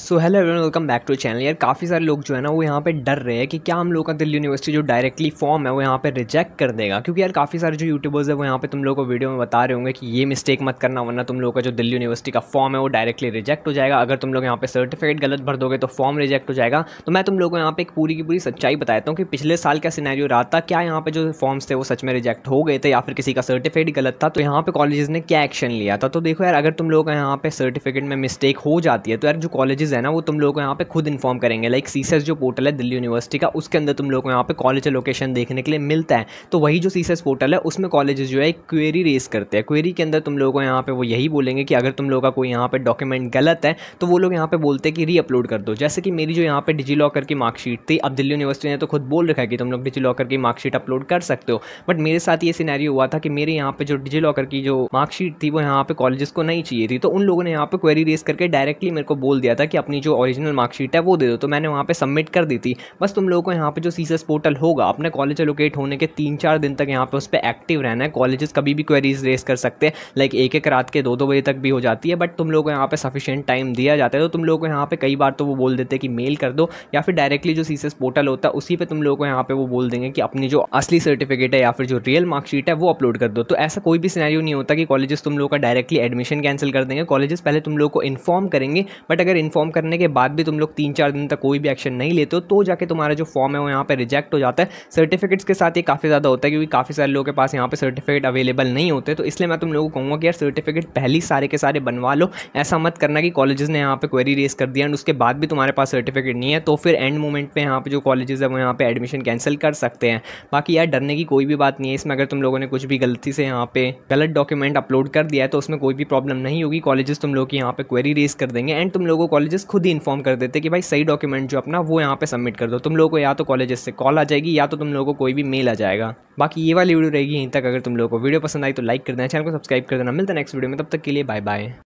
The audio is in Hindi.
so hello everyone welcome back to channel यार काफ़ी सारे लोग जो है ना वो यहाँ पे डर रहे हैं कि क्या हम लोग का दिल्ली यूनिवर्सिटी जो डायरेक्टली फॉर्म है वो यहाँ पे रिजेक्ट कर देगा क्योंकि यार काफ़ी सारे जो यूट्यूबर्स है वो यहाँ पे तुम लोग को वीडियो में बता रहे होंगे कि ये मिस्टेक मत करना वरना तुम लोग का जो दिल्ली यूनिवर्सिटी का फॉर्म है वो डायरेक्टली रिजेक्ट हो जाएगा अगर तुम लोग यहाँ पर सर्टिफिकेट गलत भर दोगे तो फॉर्म रिजेक्ट हो जाएगा तो मैं तुम लोगों को यहाँ पर एक पूरी की पूरी सच्चाई बताता हूँ कि पिछले साल का सिनेरियो रहा था क्या यहाँ पर जो फॉर्म्स थे वो सच में रिजेक्ट हो गए थे या फिर किसी का सर्टिफिकेट गलत था तो यहाँ पर कॉलेज ने क्या एक्शन लिया था तो देखो यार अगर तुम लोग का यहाँ पर सर्टिफिकेट में मिस्टेक हो जाती है तो यार जो कॉलेजेस कॉलेजेस है ना वो तुम लोग को यहाँ पे खुद इन्फॉर्म करेंगे लाइक सी जो पोर्टल है दिल्ली यूनिवर्सिटी का उसके अंदर तुम लोगों को यहाँ पे कॉलेज लोकेशन देखने के लिए मिलता है तो वही जो सी पोर्टल है उसमें कॉलेज जो है क्वेरी रेस करते हैं क्वेरी के अंदर तुम लोगों को यहाँ पे वो यही बोलेंगे कि अगर तुम लोग का कोई यहाँ पे डॉक्यूमेंट गलत है तो वो लोग यहाँ पे बोलते हैं कि री अपलोड कर दो जैसे कि मेरी जो यहाँ पे डिजी लॉकर की मार्कशीट थी अब दिल्ली यूनिवर्सिटी ने तो खुद बोल रखा है कि तुम लोग डिजी लॉकर की मार्कशीट अपलोड कर सकते हो बट मेरे साथ ये सीनारी हुआ था कि मेरे यहाँ पे जो डिजी लॉकर की जो मार्कशीट थी वो यहाँ पे कॉलेजेस को नहीं चाहिए थी तो उन लोगों ने यहाँ पे क्वेरी रेस करके डायरेक्टली मेरे को बोल दिया था कि अपनी जो ओरिजिनल मार्कशीट है वो दे दो तो मैंने वहाँ पर सबमिट कर दी थी बस तुम लोगों को यहाँ पर जो सी पोर्टल होगा अपने कॉलेज एलोकेट होने के तीन चार दिन तक यहाँ पर उस पर एक्टिव रहना है कॉलेजेस कभी भी क्वेरीज रेस कर सकते हैं लाइक एक एक रात के दो दो बजे तक भी हो जाती है बट तुम लोग को यहाँ पर सफिशेंट टाइम दिया जाता है तो तुम लोग को यहाँ पर कई बार तो वो बोल देते हैं कि मेल कर दो या फिर डायरेक्टली जो सी पोर्टल होता है उसी पर तुम लोग को यहाँ पर वो बोल देंगे कि अपनी जो असली सर्टिफिकेट है या फिर जो रियल मार्कशीट है वो अपलोड कर दो तो ऐसा कोई भी सिनेरियो नहीं होता कि कॉलेजेस तुम लोग का डायरेक्टली एडमिशन कैंसिल कर देंगे कॉलेजेस पहले तुम लोग को इन्फॉर्म करेंगे बट अगर इन्फॉर्म कंफर्म करने के बाद भी तुम लोग तीन चार दिन तक कोई भी एक्शन नहीं लेते हो तो जाके तुम्हारा जो फॉर्म है वो यहाँ पर रिजेक्ट हो जाता है सर्टिफिकेट्स के साथ ये काफ़ी ज़्यादा होता है क्योंकि काफ़ी सारे लोगों के पास यहाँ पर सर्टिफिकेट अवेलेबल नहीं होते तो इसलिए मैं तुम लोगों को कहूँगा कि यार सर्टिफिकेट पहले सारे के सारे बनवा लो ऐसा मत करना कि कॉलेज ने यहाँ पर क्वेरी रेस कर दिया एंड उसके बाद भी तुम्हारे पास सर्टिफिकेट नहीं है तो फिर एंड मोमेंट पर यहाँ पर जो कॉलेज है वो यहाँ पर एडमिशन कैंसिल कर सकते हैं बाकी यार डरने की कोई भी बात नहीं है इसमें अगर तुम लोगों ने कुछ भी गलती से यहाँ पे गलत डॉक्यूमेंट अपलोड कर दिया है तो उसमें कोई भी प्रॉब्लम नहीं होगी कॉलेजेस तुम लोग की यहाँ पे क्वेरी रेस कर देंगे एंड तुम लोगों को कॉलेज कॉलेजेस खुद ही इन्फॉर्म कर देते कि भाई सही डॉक्यूमेंट जो अपना वो यहाँ पे सबमिट कर दो तुम लोगों को या तो कॉलेजेस से कॉल आ जाएगी या तो तुम लोगों को कोई भी मेल आ जाएगा बाकी ये वाली वीडियो रहेगी यहीं तक अगर तुम लोगों को वीडियो पसंद आई तो लाइक कर देना चैनल को सब्सक्राइब कर देना मिलता है नेक्स्ट वीडियो में तब तक के लिए बाय बाय